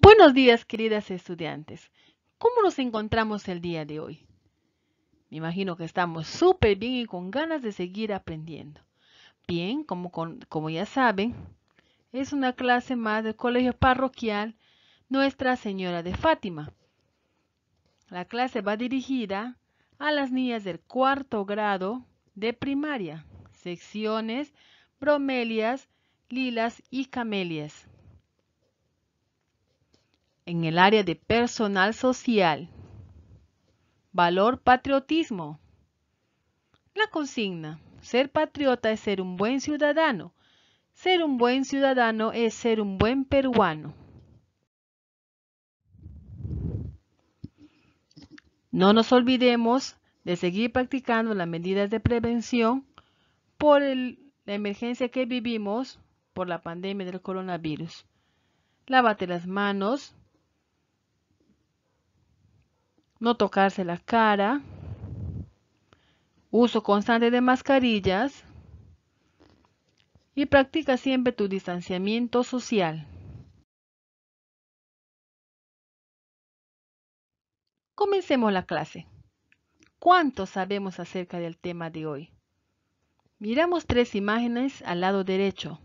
Buenos días, queridas estudiantes. ¿Cómo nos encontramos el día de hoy? Me imagino que estamos súper bien y con ganas de seguir aprendiendo. Bien, como, ya saben, es una clase más del colegio parroquial Nuestra Señora de Fátima. La clase va dirigida a las niñas del cuarto grado de primaria, secciones bromelias, lilas y camelias en el área de personal social. Valor patriotismo. La consigna, ser patriota es ser un buen ciudadano. Ser un buen ciudadano es ser un buen peruano. No nos olvidemos de seguir practicando las medidas de prevención por la emergencia que vivimos por la pandemia del coronavirus. Lávate las manos, no tocarse la cara, uso constante de mascarillas y practica siempre tu distanciamiento social. Comencemos la clase. ¿Cuánto sabemos acerca del tema de hoy? Miramos tres imágenes al lado derecho.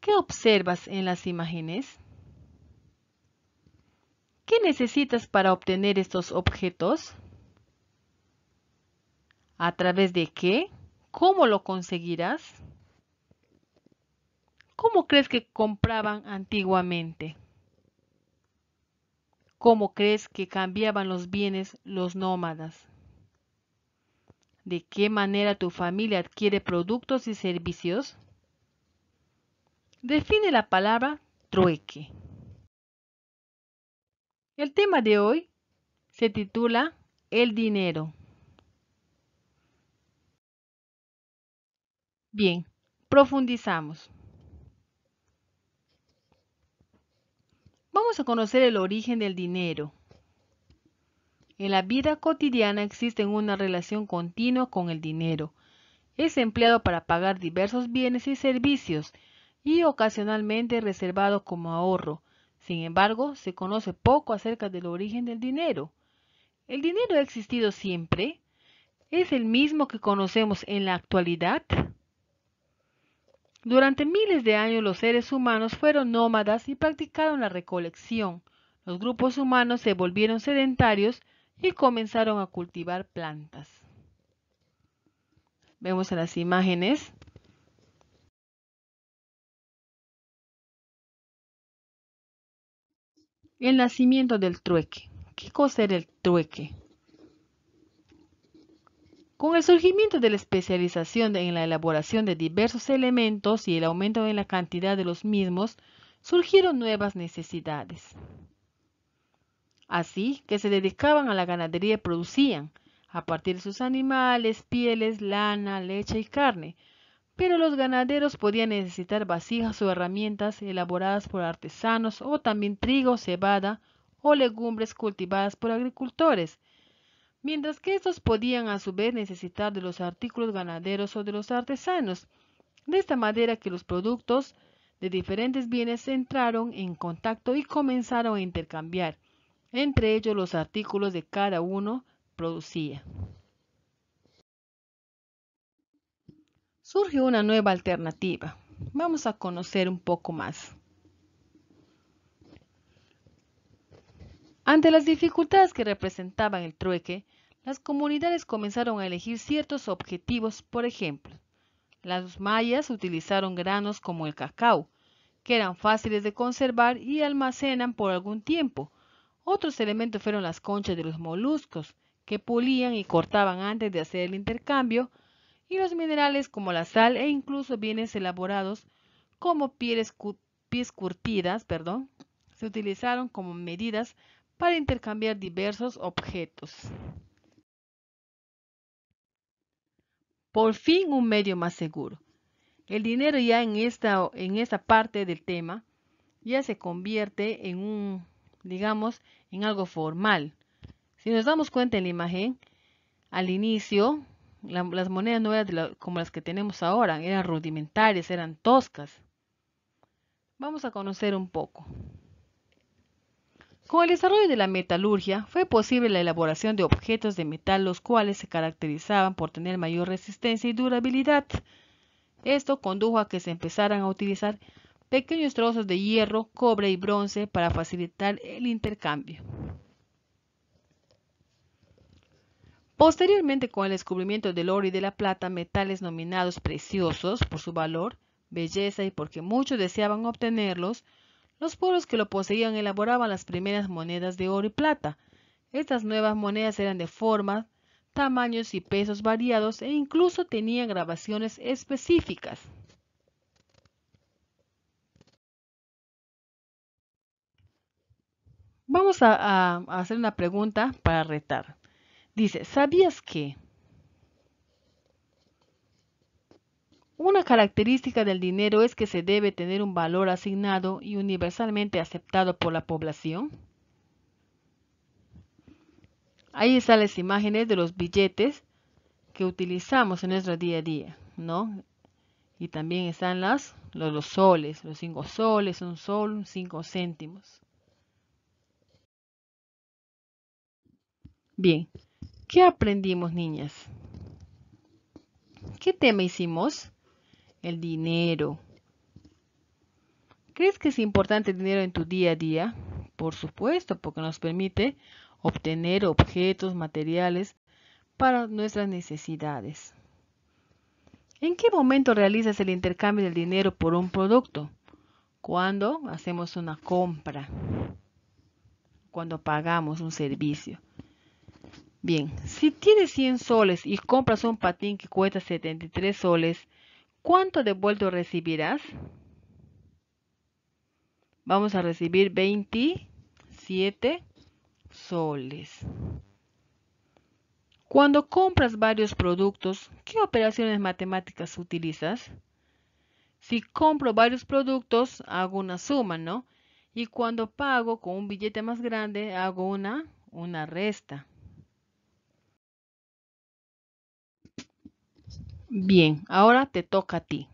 ¿Qué observas en las imágenes? ¿Qué necesitas para obtener estos objetos? ¿A través de qué? ¿Cómo lo conseguirás? ¿Cómo crees que compraban antiguamente? ¿Cómo crees que cambiaban los bienes los nómadas? ¿De qué manera tu familia adquiere productos y servicios? Define la palabra trueque. El tema de hoy se titula El dinero. Bien, profundizamos. Vamos a conocer el origen del dinero. En la vida cotidiana existe una relación continua con el dinero. Es empleado para pagar diversos bienes y servicios y ocasionalmente reservado como ahorro, sin embargo, se conoce poco acerca del origen del dinero. ¿El dinero ha existido siempre? ¿Es el mismo que conocemos en la actualidad? Durante miles de años los seres humanos fueron nómadas y practicaron la recolección. Los grupos humanos se volvieron sedentarios y comenzaron a cultivar plantas. Vemos en las imágenes El nacimiento del trueque. ¿Qué cosa era el trueque? Con el surgimiento de la especialización en la elaboración de diversos elementos y el aumento en la cantidad de los mismos, surgieron nuevas necesidades. Así que se dedicaban a la ganadería y producían, a partir de sus animales, pieles, lana, leche y carne, pero los ganaderos podían necesitar vasijas o herramientas elaboradas por artesanos o también trigo, cebada o legumbres cultivadas por agricultores, mientras que estos podían a su vez necesitar de los artículos ganaderos o de los artesanos, de esta manera que los productos de diferentes bienes entraron en contacto y comenzaron a intercambiar, entre ellos los artículos de cada uno producía. surge una nueva alternativa. Vamos a conocer un poco más. Ante las dificultades que representaban el trueque, las comunidades comenzaron a elegir ciertos objetivos, por ejemplo, las mayas utilizaron granos como el cacao, que eran fáciles de conservar y almacenan por algún tiempo. Otros elementos fueron las conchas de los moluscos, que pulían y cortaban antes de hacer el intercambio, y los minerales como la sal e incluso bienes elaborados como pies curtidas, perdón, se utilizaron como medidas para intercambiar diversos objetos. Por fin un medio más seguro. El dinero ya en esta, en esta parte del tema ya se convierte en un, digamos, en algo formal. Si nos damos cuenta en la imagen, al inicio las monedas no eran como las que tenemos ahora, eran rudimentarias, eran toscas. Vamos a conocer un poco. Con el desarrollo de la metalurgia fue posible la elaboración de objetos de metal los cuales se caracterizaban por tener mayor resistencia y durabilidad. Esto condujo a que se empezaran a utilizar pequeños trozos de hierro, cobre y bronce para facilitar el intercambio. Posteriormente, con el descubrimiento del oro y de la plata, metales nominados preciosos por su valor, belleza y porque muchos deseaban obtenerlos, los pueblos que lo poseían elaboraban las primeras monedas de oro y plata. Estas nuevas monedas eran de formas, tamaños y pesos variados e incluso tenían grabaciones específicas. Vamos a, a hacer una pregunta para retar. Dice, ¿sabías que? Una característica del dinero es que se debe tener un valor asignado y universalmente aceptado por la población. Ahí están las imágenes de los billetes que utilizamos en nuestro día a día, ¿no? Y también están las, los, los soles, los cinco soles, un sol, cinco céntimos. Bien, ¿Qué aprendimos, niñas? ¿Qué tema hicimos? El dinero. ¿Crees que es importante el dinero en tu día a día? Por supuesto, porque nos permite obtener objetos, materiales para nuestras necesidades. ¿En qué momento realizas el intercambio del dinero por un producto? Cuando hacemos una compra, cuando pagamos un servicio. Bien, si tienes 100 soles y compras un patín que cuesta 73 soles, ¿cuánto de vuelto recibirás? Vamos a recibir 27 soles. Cuando compras varios productos, ¿qué operaciones matemáticas utilizas? Si compro varios productos, hago una suma, ¿no? Y cuando pago con un billete más grande, hago una, una resta. Bien, ahora te toca a ti.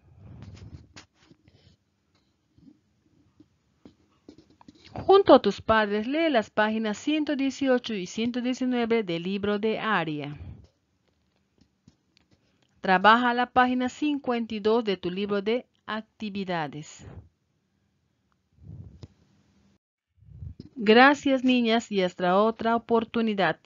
Junto a tus padres, lee las páginas 118 y 119 del libro de Aria. Trabaja la página 52 de tu libro de actividades. Gracias niñas y hasta otra oportunidad.